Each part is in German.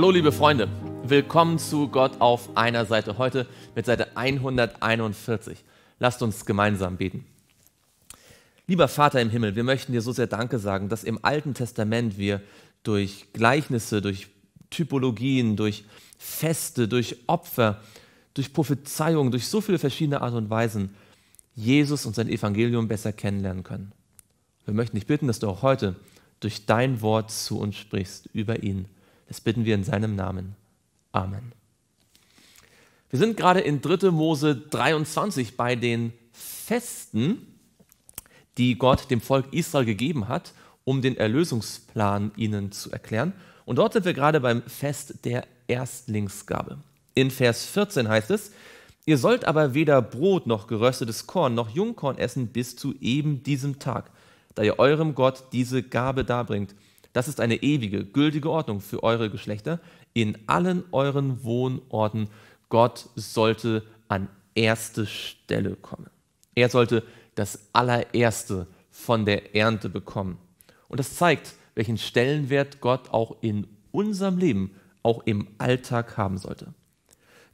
Hallo liebe Freunde, willkommen zu Gott auf einer Seite heute mit Seite 141. Lasst uns gemeinsam beten. Lieber Vater im Himmel, wir möchten dir so sehr Danke sagen, dass im Alten Testament wir durch Gleichnisse, durch Typologien, durch Feste, durch Opfer, durch Prophezeiungen, durch so viele verschiedene Art und Weisen Jesus und sein Evangelium besser kennenlernen können. Wir möchten dich bitten, dass du auch heute durch dein Wort zu uns sprichst über ihn. Das bitten wir in seinem Namen. Amen. Wir sind gerade in 3. Mose 23 bei den Festen, die Gott dem Volk Israel gegeben hat, um den Erlösungsplan ihnen zu erklären. Und dort sind wir gerade beim Fest der Erstlingsgabe. In Vers 14 heißt es, ihr sollt aber weder Brot noch geröstetes Korn noch Jungkorn essen bis zu eben diesem Tag, da ihr eurem Gott diese Gabe darbringt. Das ist eine ewige, gültige Ordnung für eure Geschlechter in allen euren Wohnorten. Gott sollte an erste Stelle kommen. Er sollte das allererste von der Ernte bekommen. Und das zeigt, welchen Stellenwert Gott auch in unserem Leben, auch im Alltag haben sollte.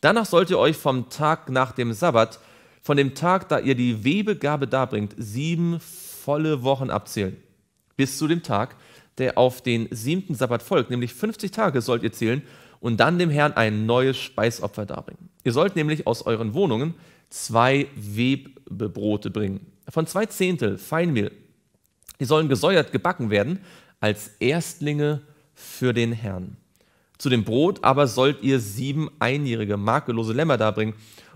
Danach sollt ihr euch vom Tag nach dem Sabbat, von dem Tag, da ihr die Webegabe darbringt, sieben volle Wochen abzählen, bis zu dem Tag, der auf den siebten Sabbat folgt, nämlich 50 Tage sollt ihr zählen und dann dem Herrn ein neues Speisopfer darbringen. Ihr sollt nämlich aus euren Wohnungen zwei Webbrote bringen, von zwei Zehntel Feinmehl. Die sollen gesäuert gebacken werden als Erstlinge für den Herrn. Zu dem Brot aber sollt ihr sieben einjährige makellose Lämmer darbringen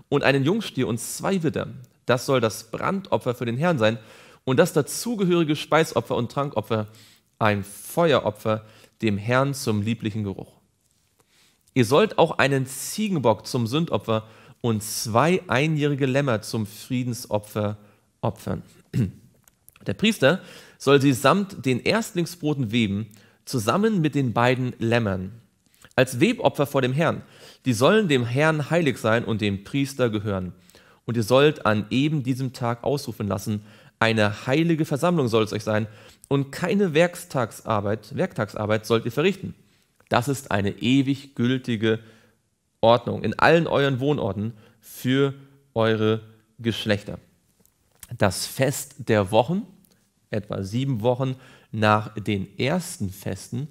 und einen Jungstier und zwei Widder. Das soll das Brandopfer für den Herrn sein und das dazugehörige Speisopfer und Trankopfer ein Feueropfer dem Herrn zum lieblichen Geruch. Ihr sollt auch einen Ziegenbock zum Sündopfer und zwei einjährige Lämmer zum Friedensopfer opfern. Der Priester soll sie samt den Erstlingsbroten weben, zusammen mit den beiden Lämmern, als Webopfer vor dem Herrn. Die sollen dem Herrn heilig sein und dem Priester gehören. Und ihr sollt an eben diesem Tag ausrufen lassen eine heilige Versammlung soll es euch sein und keine Werktagsarbeit, Werktagsarbeit sollt ihr verrichten. Das ist eine ewig gültige Ordnung in allen euren Wohnorten für eure Geschlechter. Das Fest der Wochen, etwa sieben Wochen nach den ersten Festen,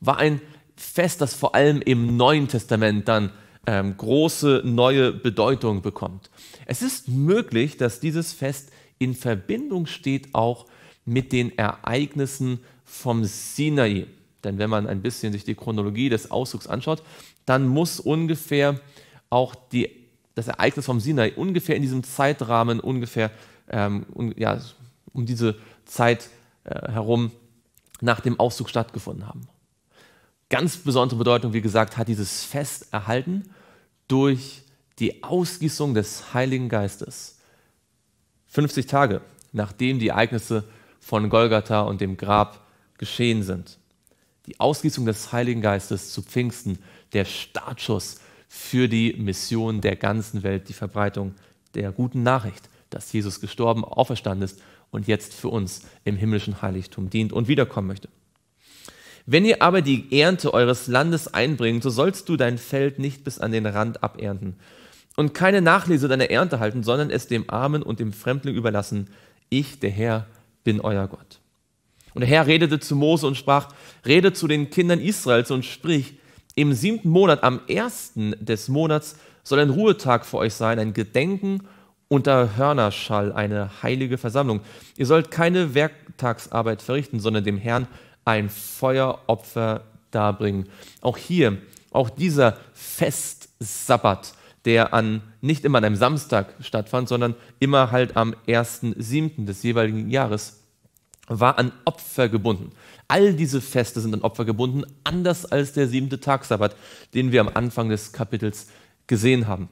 war ein Fest, das vor allem im Neuen Testament dann ähm, große neue Bedeutung bekommt. Es ist möglich, dass dieses Fest in Verbindung steht auch mit den Ereignissen vom Sinai. Denn wenn man ein bisschen sich die Chronologie des Auszugs anschaut, dann muss ungefähr auch die, das Ereignis vom Sinai ungefähr in diesem Zeitrahmen, ungefähr ähm, um, ja, um diese Zeit äh, herum nach dem Auszug stattgefunden haben. Ganz besondere Bedeutung, wie gesagt, hat dieses Fest erhalten durch die Ausgießung des Heiligen Geistes 50 Tage, nachdem die Ereignisse von Golgatha und dem Grab geschehen sind. Die Ausgießung des Heiligen Geistes zu Pfingsten, der Startschuss für die Mission der ganzen Welt, die Verbreitung der guten Nachricht, dass Jesus gestorben, auferstanden ist und jetzt für uns im himmlischen Heiligtum dient und wiederkommen möchte. Wenn ihr aber die Ernte eures Landes einbringt, so sollst du dein Feld nicht bis an den Rand abernten, und keine Nachlese deiner Ernte halten, sondern es dem Armen und dem Fremdling überlassen. Ich, der Herr, bin euer Gott. Und der Herr redete zu Mose und sprach, rede zu den Kindern Israels und sprich, im siebten Monat, am ersten des Monats, soll ein Ruhetag für euch sein, ein Gedenken unter Hörnerschall, eine heilige Versammlung. Ihr sollt keine Werktagsarbeit verrichten, sondern dem Herrn ein Feueropfer darbringen. Auch hier, auch dieser Festsabbat der an nicht immer an einem Samstag stattfand, sondern immer halt am 1.7. des jeweiligen Jahres, war an Opfer gebunden. All diese Feste sind an Opfer gebunden, anders als der siebte Tag Sabbat, den wir am Anfang des Kapitels gesehen haben.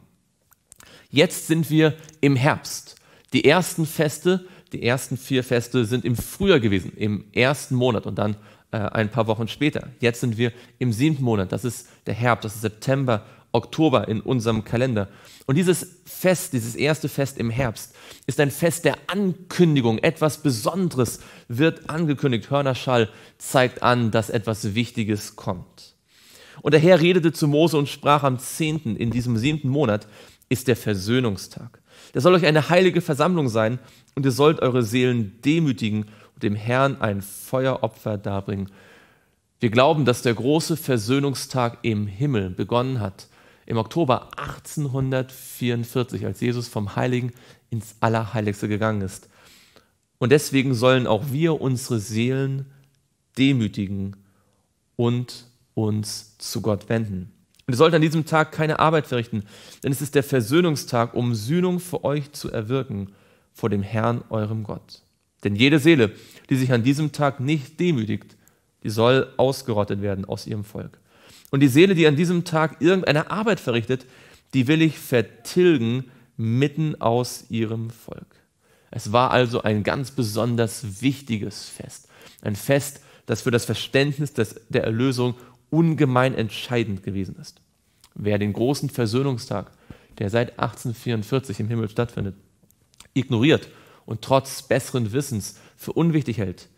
Jetzt sind wir im Herbst. Die ersten Feste, die ersten vier Feste sind im Frühjahr gewesen, im ersten Monat und dann äh, ein paar Wochen später. Jetzt sind wir im siebten Monat, das ist der Herbst, das ist September Oktober in unserem Kalender. Und dieses Fest, dieses erste Fest im Herbst, ist ein Fest der Ankündigung. Etwas Besonderes wird angekündigt. Hörnerschall zeigt an, dass etwas Wichtiges kommt. Und der Herr redete zu Mose und sprach am 10. in diesem siebten Monat, ist der Versöhnungstag. Der soll euch eine heilige Versammlung sein und ihr sollt eure Seelen demütigen und dem Herrn ein Feueropfer darbringen. Wir glauben, dass der große Versöhnungstag im Himmel begonnen hat im Oktober 1844, als Jesus vom Heiligen ins Allerheiligste gegangen ist. Und deswegen sollen auch wir unsere Seelen demütigen und uns zu Gott wenden. Und ihr sollt an diesem Tag keine Arbeit verrichten, denn es ist der Versöhnungstag, um Sühnung für euch zu erwirken vor dem Herrn, eurem Gott. Denn jede Seele, die sich an diesem Tag nicht demütigt, die soll ausgerottet werden aus ihrem Volk. Und die Seele, die an diesem Tag irgendeine Arbeit verrichtet, die will ich vertilgen mitten aus ihrem Volk. Es war also ein ganz besonders wichtiges Fest. Ein Fest, das für das Verständnis des, der Erlösung ungemein entscheidend gewesen ist. Wer den großen Versöhnungstag, der seit 1844 im Himmel stattfindet, ignoriert und trotz besseren Wissens für unwichtig hält,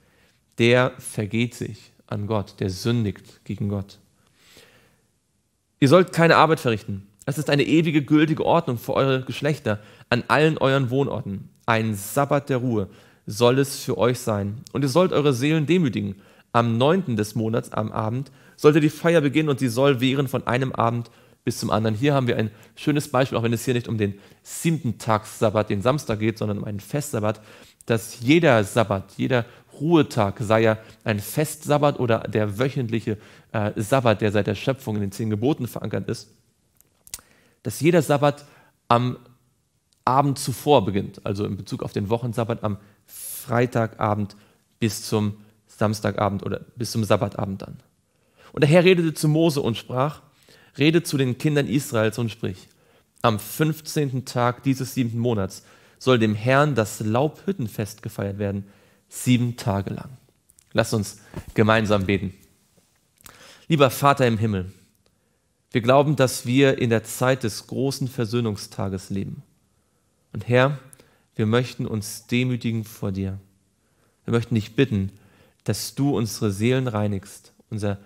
der vergeht sich an Gott, der sündigt gegen Gott. Ihr sollt keine Arbeit verrichten. Es ist eine ewige gültige Ordnung für eure Geschlechter an allen euren Wohnorten. Ein Sabbat der Ruhe soll es für euch sein. Und ihr sollt eure Seelen demütigen. Am 9. des Monats, am Abend, sollte die Feier beginnen und sie soll wehren von einem Abend bis zum anderen. Hier haben wir ein schönes Beispiel, auch wenn es hier nicht um den siebten Tagssabbat, den Samstag geht, sondern um einen Festsabbat, dass jeder Sabbat, jeder Ruhetag, sei er ein Festsabbat oder der wöchentliche äh, Sabbat, der seit der Schöpfung in den zehn Geboten verankert ist, dass jeder Sabbat am Abend zuvor beginnt, also in Bezug auf den Wochensabbat am Freitagabend bis zum Samstagabend oder bis zum Sabbatabend dann. Und der Herr redete zu Mose und sprach, rede zu den Kindern Israels und sprich, am 15. Tag dieses siebten Monats soll dem Herrn das Laubhüttenfest gefeiert werden sieben Tage lang. Lass uns gemeinsam beten. Lieber Vater im Himmel, wir glauben, dass wir in der Zeit des großen Versöhnungstages leben. Und Herr, wir möchten uns demütigen vor dir. Wir möchten dich bitten, dass du unsere Seelen reinigst, unser,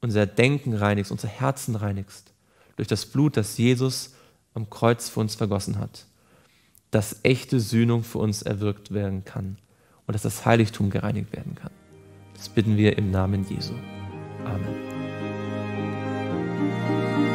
unser Denken reinigst, unser Herzen reinigst, durch das Blut, das Jesus am Kreuz für uns vergossen hat, dass echte Sühnung für uns erwirkt werden kann und dass das Heiligtum gereinigt werden kann. Das bitten wir im Namen Jesu. Amen.